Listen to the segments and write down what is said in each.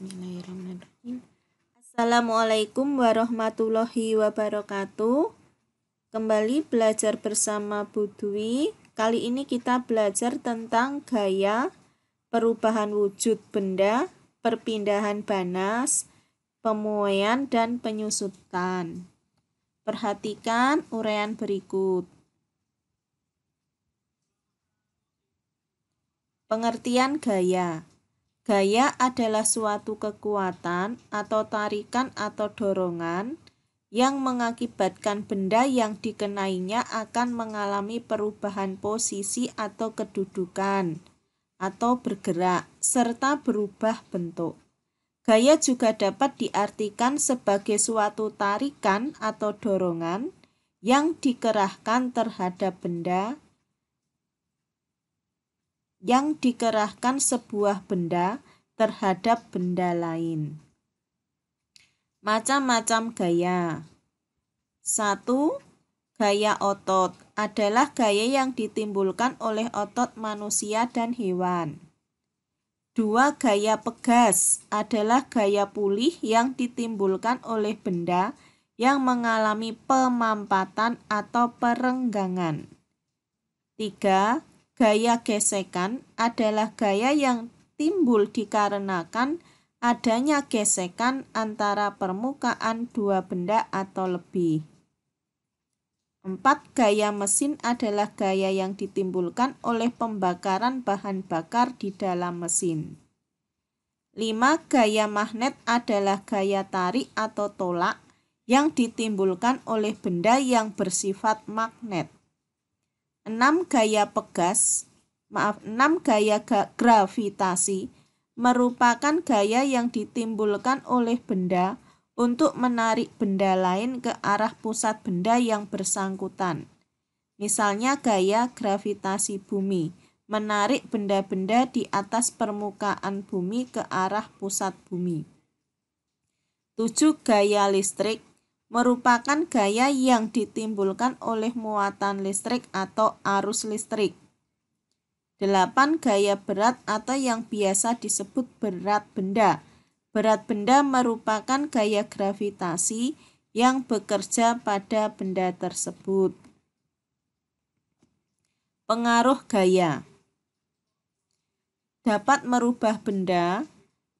Bismillahirrahmanirrahim. Assalamualaikum warahmatullahi wabarakatuh. Kembali belajar bersama Bu Dwi. Kali ini kita belajar tentang gaya, perubahan wujud benda, perpindahan banas, pemuaian dan penyusutan. Perhatikan uraian berikut. Pengertian gaya Gaya adalah suatu kekuatan atau tarikan atau dorongan yang mengakibatkan benda yang dikenainya akan mengalami perubahan posisi atau kedudukan atau bergerak serta berubah bentuk. Gaya juga dapat diartikan sebagai suatu tarikan atau dorongan yang dikerahkan terhadap benda yang dikerahkan sebuah benda terhadap benda lain. Macam-macam gaya. Satu, Gaya otot adalah gaya yang ditimbulkan oleh otot manusia dan hewan. Dua gaya pegas adalah gaya pulih yang ditimbulkan oleh benda yang mengalami pemampatan atau perenggangan. Tiga, Gaya gesekan adalah gaya yang timbul dikarenakan adanya gesekan antara permukaan dua benda atau lebih. Empat. Gaya mesin adalah gaya yang ditimbulkan oleh pembakaran bahan bakar di dalam mesin. Lima. Gaya magnet adalah gaya tarik atau tolak yang ditimbulkan oleh benda yang bersifat magnet. 6 gaya pegas, maaf, enam gaya gravitasi merupakan gaya yang ditimbulkan oleh benda untuk menarik benda lain ke arah pusat benda yang bersangkutan. Misalnya gaya gravitasi bumi menarik benda-benda di atas permukaan bumi ke arah pusat bumi. 7. Gaya listrik merupakan gaya yang ditimbulkan oleh muatan listrik atau arus listrik. 8. Gaya berat atau yang biasa disebut berat benda. Berat benda merupakan gaya gravitasi yang bekerja pada benda tersebut. Pengaruh gaya dapat merubah benda,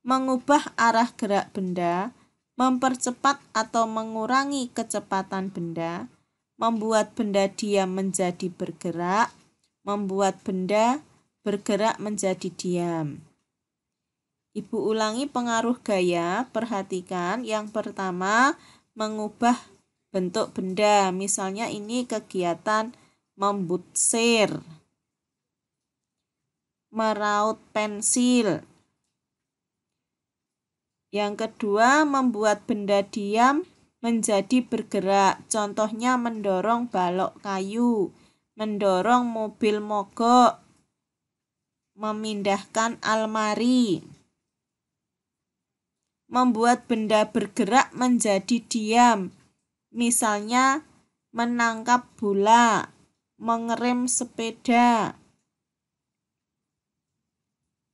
mengubah arah gerak benda, mempercepat atau mengurangi kecepatan benda, membuat benda diam menjadi bergerak, membuat benda bergerak menjadi diam. Ibu ulangi pengaruh gaya, perhatikan yang pertama mengubah bentuk benda, misalnya ini kegiatan membutsir, meraut pensil, yang kedua, membuat benda diam menjadi bergerak. Contohnya mendorong balok kayu, mendorong mobil mogok, memindahkan almari. Membuat benda bergerak menjadi diam. Misalnya menangkap bola, mengerem sepeda,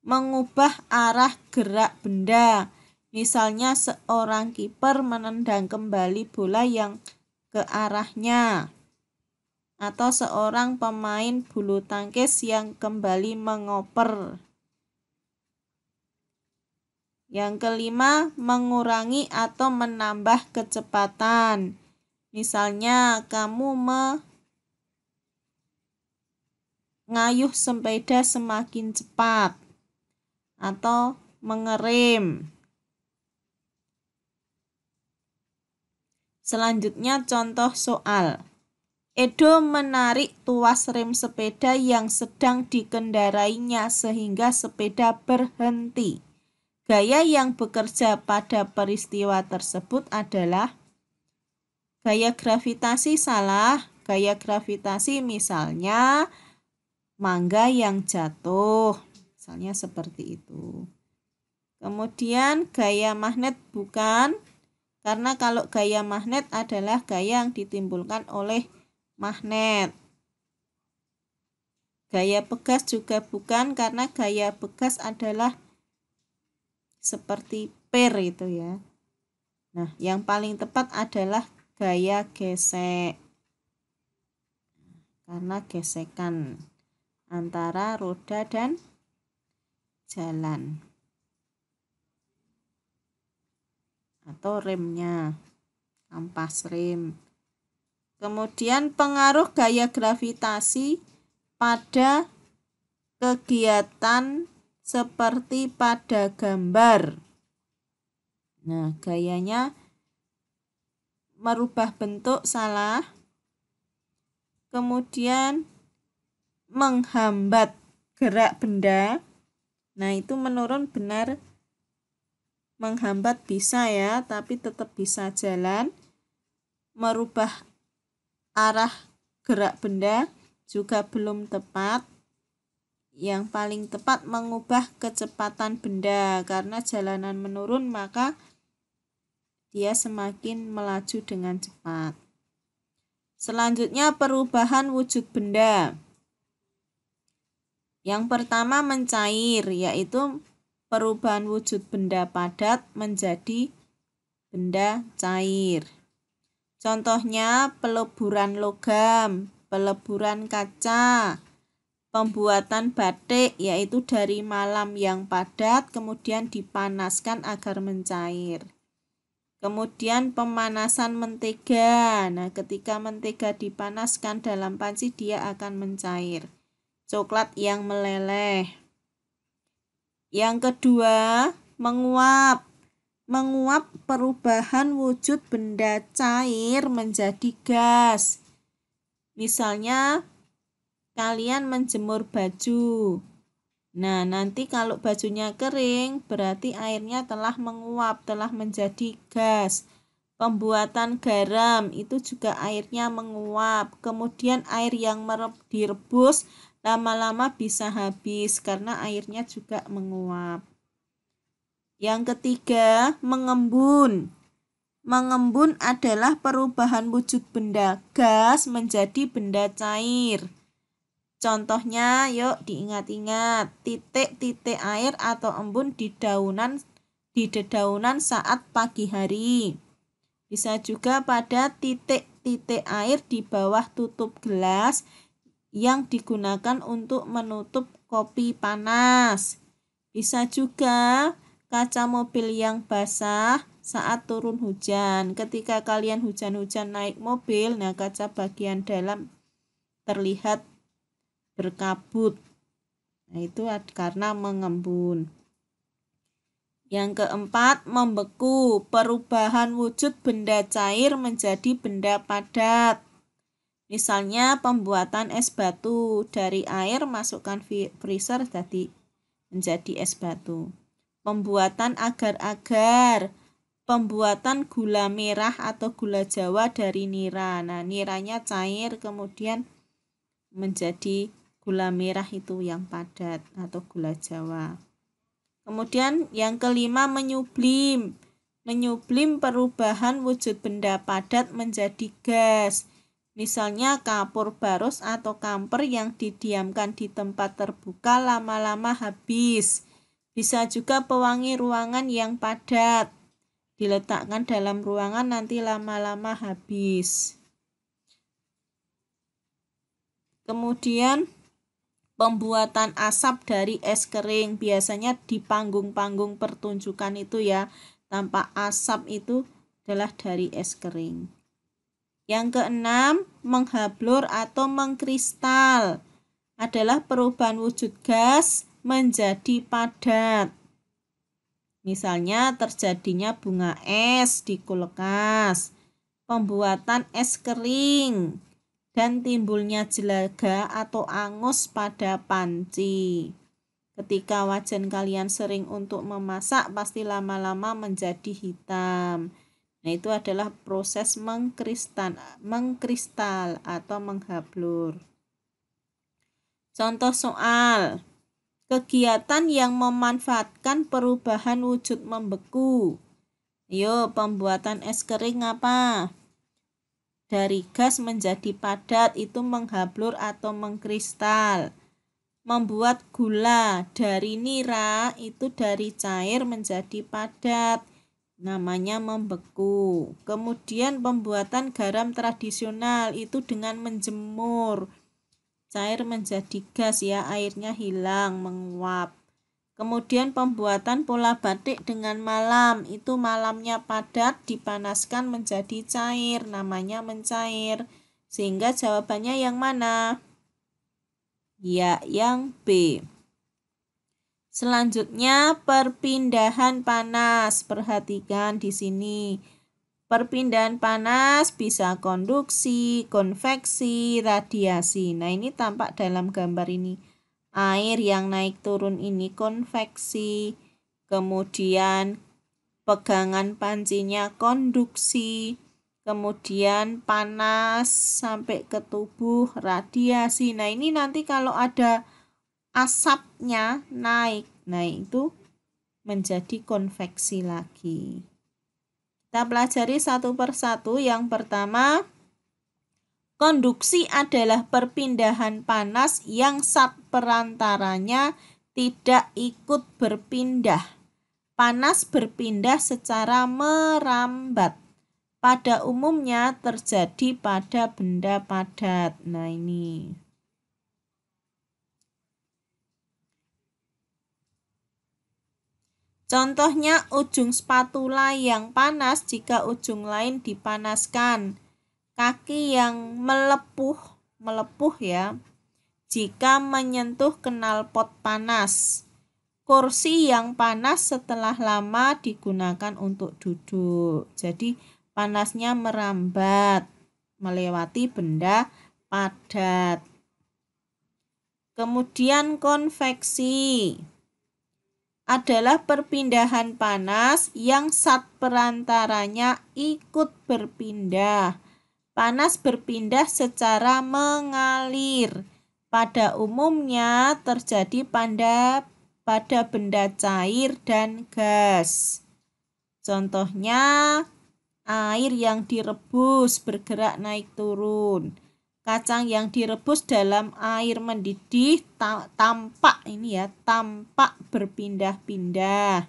mengubah arah gerak benda Misalnya seorang kiper menendang kembali bola yang ke arahnya atau seorang pemain bulu tangkis yang kembali mengoper. Yang kelima, mengurangi atau menambah kecepatan. Misalnya, kamu mengayuh sepeda semakin cepat atau mengerim. Selanjutnya contoh soal. Edo menarik tuas rem sepeda yang sedang dikendarainya sehingga sepeda berhenti. Gaya yang bekerja pada peristiwa tersebut adalah gaya gravitasi salah, gaya gravitasi misalnya mangga yang jatuh, misalnya seperti itu. Kemudian gaya magnet bukan karena kalau gaya magnet adalah gaya yang ditimbulkan oleh magnet. Gaya pegas juga bukan karena gaya pegas adalah seperti per itu ya. Nah, yang paling tepat adalah gaya gesek. Karena gesekan antara roda dan jalan. atau remnya ampas rem kemudian pengaruh gaya gravitasi pada kegiatan seperti pada gambar nah gayanya merubah bentuk salah kemudian menghambat gerak benda nah itu menurun benar menghambat bisa ya, tapi tetap bisa jalan. Merubah arah gerak benda juga belum tepat. Yang paling tepat mengubah kecepatan benda karena jalanan menurun maka dia semakin melaju dengan cepat. Selanjutnya perubahan wujud benda. Yang pertama mencair yaitu perubahan wujud benda padat menjadi benda cair. Contohnya peleburan logam, peleburan kaca, pembuatan batik yaitu dari malam yang padat kemudian dipanaskan agar mencair. Kemudian pemanasan mentega. Nah, ketika mentega dipanaskan dalam panci dia akan mencair. Coklat yang meleleh. Yang kedua, menguap. Menguap perubahan wujud benda cair menjadi gas. Misalnya, kalian menjemur baju. Nah, nanti kalau bajunya kering, berarti airnya telah menguap, telah menjadi gas. Pembuatan garam itu juga airnya menguap. Kemudian air yang direbus lama-lama bisa habis karena airnya juga menguap. Yang ketiga, mengembun. Mengembun adalah perubahan wujud benda gas menjadi benda cair. Contohnya, yuk diingat-ingat, titik-titik air atau embun di daunan di dedaunan saat pagi hari. Bisa juga pada titik-titik air di bawah tutup gelas yang digunakan untuk menutup kopi panas. Bisa juga kaca mobil yang basah saat turun hujan. Ketika kalian hujan-hujan naik mobil, nah kaca bagian dalam terlihat berkabut. Nah, itu karena mengembun. Yang keempat, membeku. Perubahan wujud benda cair menjadi benda padat. Misalnya pembuatan es batu dari air masukkan freezer jadi menjadi es batu. Pembuatan agar-agar, pembuatan gula merah atau gula jawa dari nira. Nah, niranya cair kemudian menjadi gula merah itu yang padat atau gula jawa. Kemudian yang kelima menyublim. Menyublim perubahan wujud benda padat menjadi gas Misalnya kapur barus atau kamper yang didiamkan di tempat terbuka lama-lama habis. Bisa juga pewangi ruangan yang padat. Diletakkan dalam ruangan nanti lama-lama habis. Kemudian pembuatan asap dari es kering biasanya di panggung-panggung pertunjukan itu ya, tampak asap itu adalah dari es kering. Yang keenam, menghablur atau mengkristal adalah perubahan wujud gas menjadi padat. Misalnya terjadinya bunga es di kulkas, pembuatan es kering, dan timbulnya jelaga atau angus pada panci. Ketika wajan kalian sering untuk memasak, pasti lama-lama menjadi hitam. Nah, itu adalah proses mengkristal, mengkristal atau menghablur. Contoh soal. Kegiatan yang memanfaatkan perubahan wujud membeku. Yo, pembuatan es kering apa? Dari gas menjadi padat itu menghablur atau mengkristal. Membuat gula dari nira itu dari cair menjadi padat namanya membeku. Kemudian pembuatan garam tradisional itu dengan menjemur. Cair menjadi gas ya, airnya hilang, menguap. Kemudian pembuatan pola batik dengan malam, itu malamnya padat dipanaskan menjadi cair, namanya mencair. Sehingga jawabannya yang mana? Ya, yang B. Selanjutnya perpindahan panas. Perhatikan di sini. Perpindahan panas bisa konduksi, konveksi, radiasi. Nah, ini tampak dalam gambar ini. Air yang naik turun ini konveksi, kemudian pegangan pancinya konduksi, kemudian panas sampai ke tubuh radiasi. Nah, ini nanti kalau ada asapnya naik. Nah, itu menjadi konveksi lagi. Kita pelajari satu persatu. Yang pertama, konduksi adalah perpindahan panas yang sat perantaranya tidak ikut berpindah. Panas berpindah secara merambat. Pada umumnya terjadi pada benda padat. Nah, ini. Contohnya ujung spatula yang panas jika ujung lain dipanaskan. Kaki yang melepuh, melepuh ya, jika menyentuh kenal pot panas. Kursi yang panas setelah lama digunakan untuk duduk. Jadi panasnya merambat melewati benda padat. Kemudian konveksi adalah perpindahan panas yang saat perantaranya ikut berpindah. Panas berpindah secara mengalir. Pada umumnya terjadi pada pada benda cair dan gas. Contohnya air yang direbus bergerak naik turun kacang yang direbus dalam air mendidih tampak ini ya tampak berpindah-pindah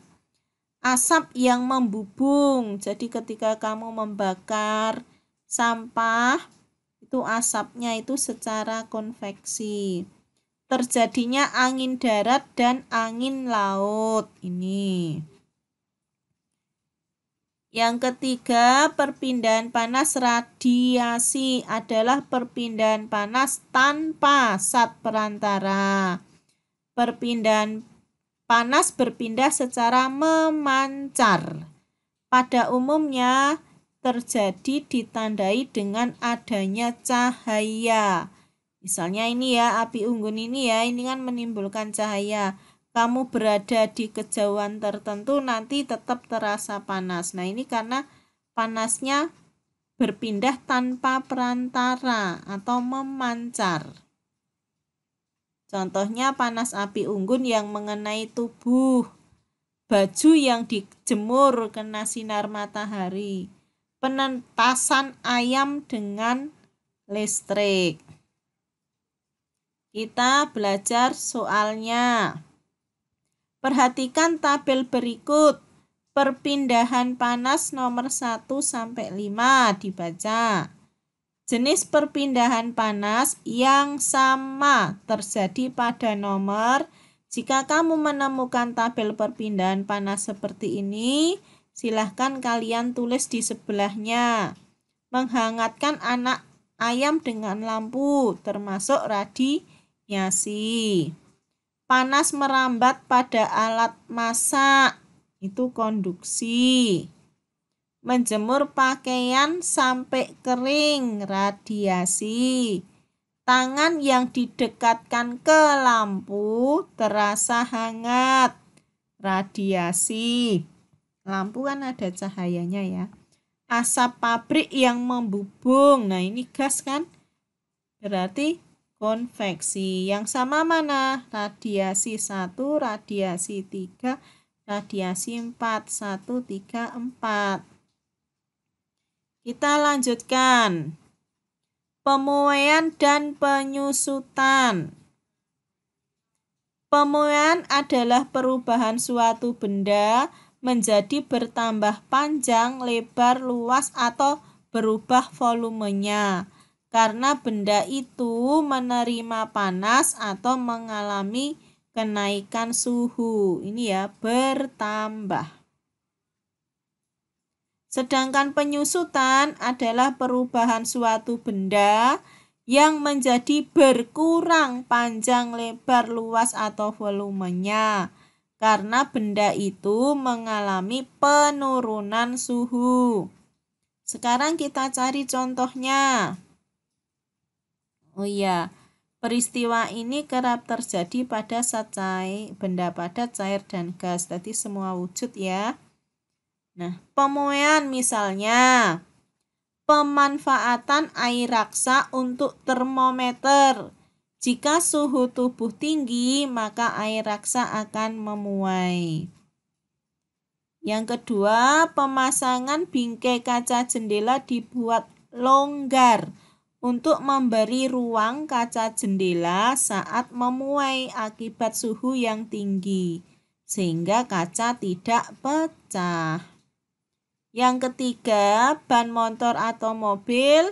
asap yang membubung jadi ketika kamu membakar sampah itu asapnya itu secara konveksi terjadinya angin darat dan angin laut ini yang ketiga, perpindahan panas radiasi adalah perpindahan panas tanpa sat perantara. Perpindahan panas berpindah secara memancar. Pada umumnya terjadi ditandai dengan adanya cahaya. Misalnya ini ya, api unggun ini ya, ini kan menimbulkan cahaya kamu berada di kejauhan tertentu nanti tetap terasa panas. Nah, ini karena panasnya berpindah tanpa perantara atau memancar. Contohnya panas api unggun yang mengenai tubuh, baju yang dijemur kena sinar matahari, penentasan ayam dengan listrik. Kita belajar soalnya. Perhatikan tabel berikut. Perpindahan panas nomor 1 sampai 5 dibaca. Jenis perpindahan panas yang sama terjadi pada nomor jika kamu menemukan tabel perpindahan panas seperti ini, silahkan kalian tulis di sebelahnya. Menghangatkan anak ayam dengan lampu, termasuk radiasi. Panas merambat pada alat masak itu konduksi. Menjemur pakaian sampai kering radiasi. Tangan yang didekatkan ke lampu terasa hangat radiasi. Lampu kan ada cahayanya ya. Asap pabrik yang membubung. Nah, ini gas kan? Berarti konveksi. Yang sama mana? Radiasi 1, radiasi 3, radiasi 4, 1, 3, 4. Kita lanjutkan. Pemuaian dan penyusutan. Pemuaian adalah perubahan suatu benda menjadi bertambah panjang, lebar, luas, atau berubah volumenya karena benda itu menerima panas atau mengalami kenaikan suhu. Ini ya, bertambah. Sedangkan penyusutan adalah perubahan suatu benda yang menjadi berkurang panjang, lebar, luas, atau volumenya karena benda itu mengalami penurunan suhu. Sekarang kita cari contohnya. Oh iya, peristiwa ini kerap terjadi pada saat cair, benda padat, cair, dan gas. Tadi semua wujud ya. Nah, pemuaian misalnya pemanfaatan air raksa untuk termometer. Jika suhu tubuh tinggi, maka air raksa akan memuai. Yang kedua, pemasangan bingkai kaca jendela dibuat longgar untuk memberi ruang kaca jendela saat memuai akibat suhu yang tinggi, sehingga kaca tidak pecah. Yang ketiga, ban motor atau mobil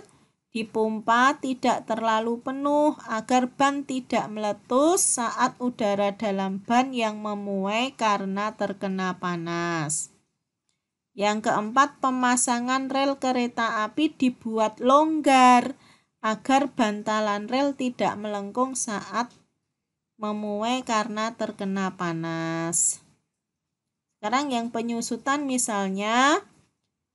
dipompa tidak terlalu penuh agar ban tidak meletus saat udara dalam ban yang memuai karena terkena panas. Yang keempat, pemasangan rel kereta api dibuat longgar agar bantalan rel tidak melengkung saat memuai karena terkena panas. Sekarang yang penyusutan misalnya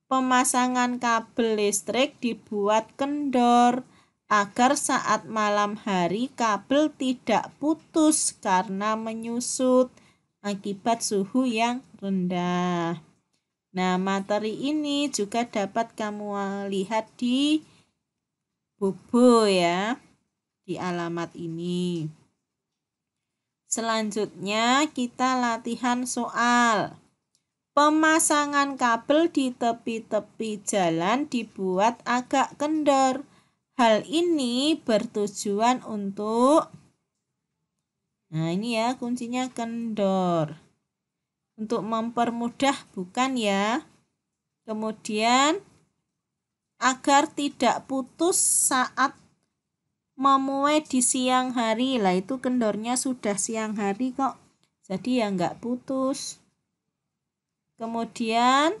pemasangan kabel listrik dibuat kendor agar saat malam hari kabel tidak putus karena menyusut akibat suhu yang rendah. Nah, materi ini juga dapat kamu lihat di Bobo ya di alamat ini. Selanjutnya kita latihan soal. Pemasangan kabel di tepi-tepi jalan dibuat agak kendor. Hal ini bertujuan untuk Nah, ini ya kuncinya kendor. Untuk mempermudah bukan ya. Kemudian agar tidak putus saat memuai di siang hari lah itu kendornya sudah siang hari kok jadi ya nggak putus kemudian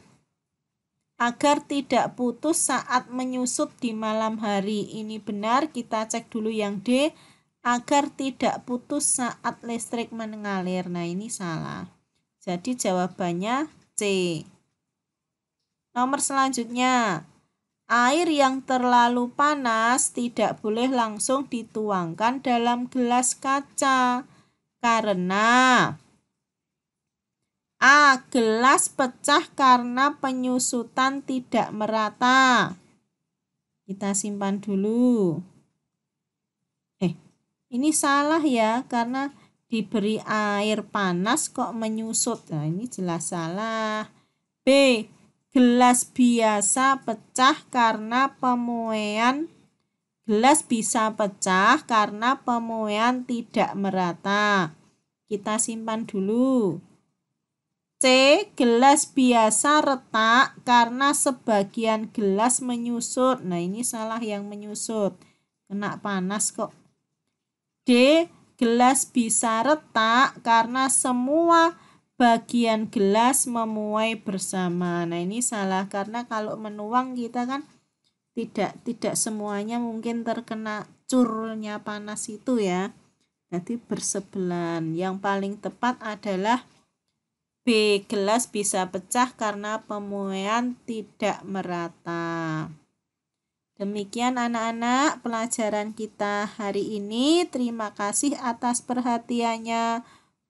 agar tidak putus saat menyusut di malam hari ini benar kita cek dulu yang D agar tidak putus saat listrik mengalir nah ini salah jadi jawabannya C nomor selanjutnya Air yang terlalu panas tidak boleh langsung dituangkan dalam gelas kaca karena A. Gelas pecah karena penyusutan tidak merata. Kita simpan dulu. Eh, ini salah ya karena diberi air panas kok menyusut. Nah, ini jelas salah. B gelas biasa pecah karena pemuaian gelas bisa pecah karena pemuaian tidak merata. Kita simpan dulu. C. Gelas biasa retak karena sebagian gelas menyusut. Nah, ini salah yang menyusut. Kena panas kok. D. Gelas bisa retak karena semua bagian gelas memuai bersama. Nah, ini salah karena kalau menuang kita kan tidak tidak semuanya mungkin terkena curnya panas itu ya. Nanti bersebelahan. Yang paling tepat adalah B. Gelas bisa pecah karena pemuaian tidak merata. Demikian anak-anak pelajaran kita hari ini. Terima kasih atas perhatiannya.